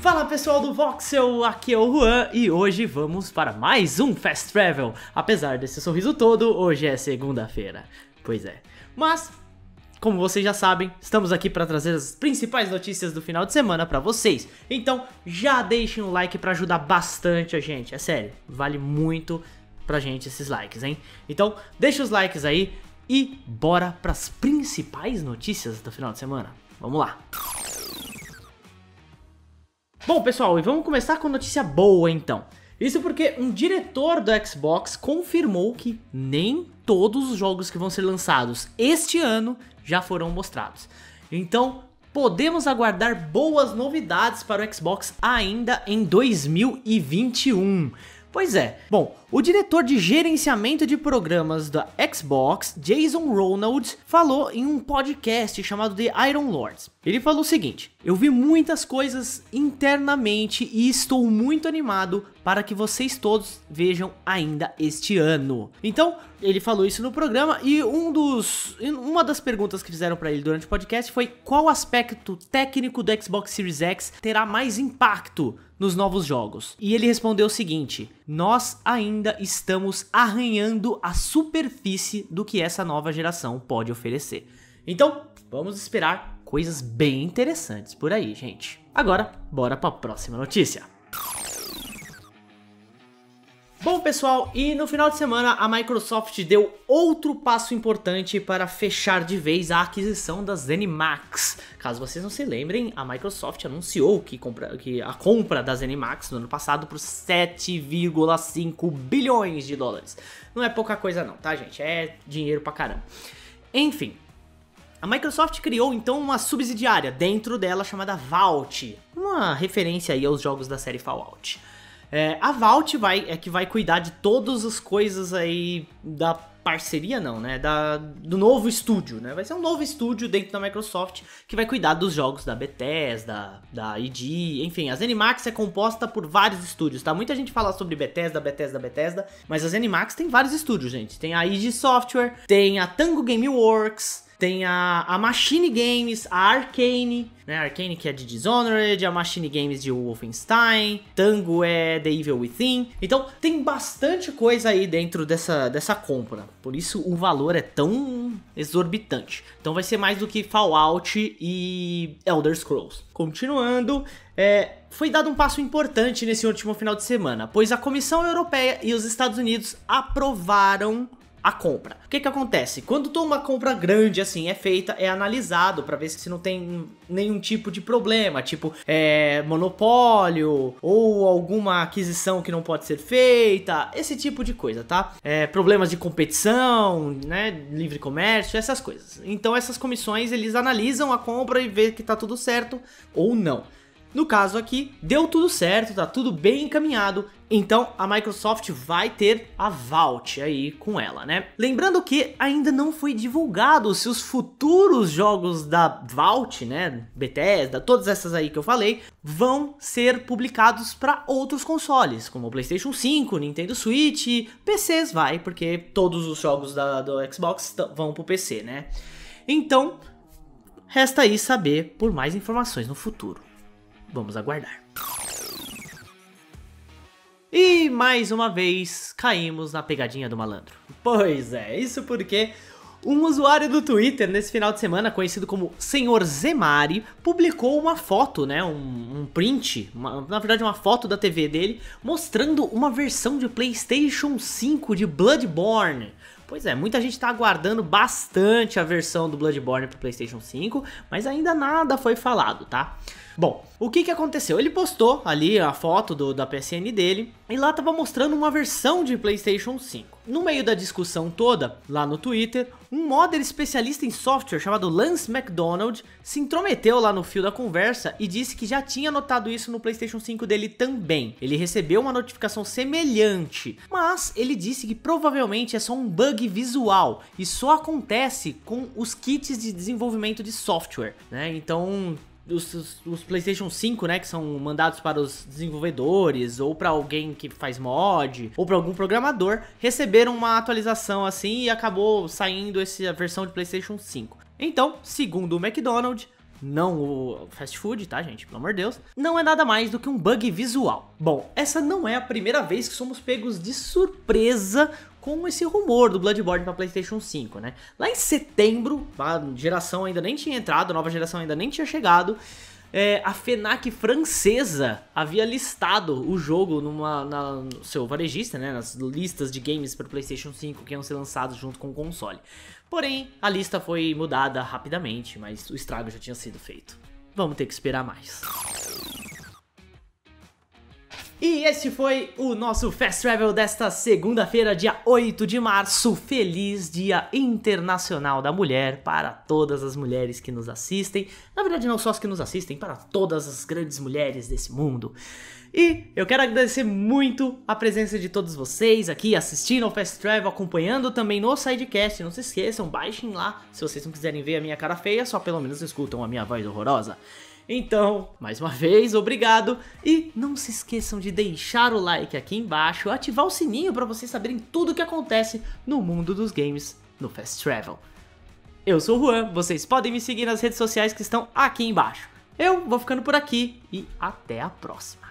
Fala pessoal do Voxel, aqui é o Juan e hoje vamos para mais um Fast Travel. Apesar desse sorriso todo, hoje é segunda-feira. Pois é. Mas, como vocês já sabem, estamos aqui para trazer as principais notícias do final de semana para vocês. Então, já deixem um like para ajudar bastante a gente. É sério, vale muito pra gente esses likes, hein? Então, deixa os likes aí e bora para as principais notícias do final de semana. Vamos lá. Bom, pessoal, e vamos começar com notícia boa então. Isso porque um diretor do Xbox confirmou que nem todos os jogos que vão ser lançados este ano já foram mostrados. Então, podemos aguardar boas novidades para o Xbox ainda em 2021. Pois é. Bom, o diretor de gerenciamento de programas da Xbox, Jason Ronald, falou em um podcast chamado The Iron Lords. Ele falou o seguinte: Eu vi muitas coisas internamente e estou muito animado para que vocês todos vejam ainda este ano. Então, ele falou isso no programa e um dos uma das perguntas que fizeram para ele durante o podcast foi qual aspecto técnico do Xbox Series X terá mais impacto nos novos jogos. E ele respondeu o seguinte: Nós ainda estamos arranhando a superfície do que essa nova geração pode oferecer. Então, vamos esperar coisas bem interessantes por aí, gente. Agora, bora para a próxima notícia. Bom, pessoal, e no final de semana a Microsoft deu outro passo importante para fechar de vez a aquisição da ZeniMax. Caso vocês não se lembrem, a Microsoft anunciou que, compra, que a compra da ZeniMax no ano passado por 7,5 bilhões de dólares. Não é pouca coisa não, tá, gente? É dinheiro pra caramba. Enfim, a Microsoft criou então uma subsidiária dentro dela chamada Vault, uma referência aí aos jogos da série Fallout. É, a Vault vai, é que vai cuidar de todas as coisas aí da parceria não, né? Da, do novo estúdio, né? Vai ser um novo estúdio dentro da Microsoft que vai cuidar dos jogos da Bethesda, da ID, enfim. A ZeniMax é composta por vários estúdios, tá? Muita gente fala sobre Bethesda, Bethesda, Bethesda, mas a ZeniMax tem vários estúdios, gente. Tem a ID Software, tem a Tango Game Works tem a, a Machine Games, a Arcane, né? A Arcane que é de Dishonored, a Machine Games de Wolfenstein, Tango é The Evil Within. Então tem bastante coisa aí dentro dessa, dessa compra. Por isso o valor é tão exorbitante. Então vai ser mais do que Fallout e Elder Scrolls. Continuando, é, foi dado um passo importante nesse último final de semana, pois a Comissão Europeia e os Estados Unidos aprovaram a compra. O que que acontece? Quando uma compra grande assim é feita, é analisado para ver se não tem nenhum tipo de problema, tipo é, monopólio ou alguma aquisição que não pode ser feita, esse tipo de coisa, tá? É, problemas de competição, né, livre comércio, essas coisas. Então essas comissões eles analisam a compra e vê que tá tudo certo ou não. No caso aqui, deu tudo certo, tá tudo bem encaminhado, então a Microsoft vai ter a Vault aí com ela, né? Lembrando que ainda não foi divulgado se os futuros jogos da Vault, né, Bethesda, todas essas aí que eu falei, vão ser publicados para outros consoles, como o PlayStation 5, Nintendo Switch, PCs vai, porque todos os jogos da, do Xbox vão pro PC, né? Então, resta aí saber por mais informações no futuro. Vamos aguardar. E mais uma vez caímos na pegadinha do malandro. Pois é, isso porque um usuário do Twitter nesse final de semana, conhecido como Senhor Zemari, publicou uma foto, né, um, um print, uma, na verdade uma foto da TV dele, mostrando uma versão de PlayStation 5 de Bloodborne. Pois é, muita gente está aguardando bastante a versão do Bloodborne para PlayStation 5, mas ainda nada foi falado, tá? Bom, o que que aconteceu? Ele postou ali a foto do, da PSN dele e lá estava mostrando uma versão de PlayStation 5. No meio da discussão toda, lá no Twitter, um modder especialista em software chamado Lance McDonald se intrometeu lá no fio da conversa e disse que já tinha notado isso no PlayStation 5 dele também. Ele recebeu uma notificação semelhante, mas ele disse que provavelmente é só um bug visual e só acontece com os kits de desenvolvimento de software, né? Então, os, os PlayStation 5, né, que são mandados para os desenvolvedores ou para alguém que faz mod ou para algum programador, receberam uma atualização assim e acabou saindo essa versão de PlayStation 5. Então, segundo o McDonald's, não o fast food, tá, gente? Pelo amor de Deus. Não é nada mais do que um bug visual. Bom, essa não é a primeira vez que somos pegos de surpresa com esse rumor do Bloodborne para PlayStation 5, né? Lá em setembro, a geração ainda nem tinha entrado, a nova geração ainda nem tinha chegado. É, a Fenac francesa havia listado o jogo numa, na, no seu varejista, né, nas listas de games para PlayStation 5 que iam ser lançados junto com o console. Porém, a lista foi mudada rapidamente, mas o estrago já tinha sido feito. Vamos ter que esperar mais. E este foi o nosso Fast Travel desta segunda-feira, dia 8 de março. Feliz Dia Internacional da Mulher para todas as mulheres que nos assistem. Na verdade, não só as que nos assistem, para todas as grandes mulheres desse mundo. E eu quero agradecer muito a presença de todos vocês aqui assistindo ao Fast Travel, acompanhando também no Sidecast. Não se esqueçam, baixem lá. Se vocês não quiserem ver a minha cara feia, só pelo menos escutam a minha voz horrorosa. Então, mais uma vez, obrigado e não se esqueçam de deixar o like aqui embaixo, ativar o sininho para vocês saberem tudo o que acontece no mundo dos games no Fast Travel. Eu sou o Juan, vocês podem me seguir nas redes sociais que estão aqui embaixo. Eu vou ficando por aqui e até a próxima.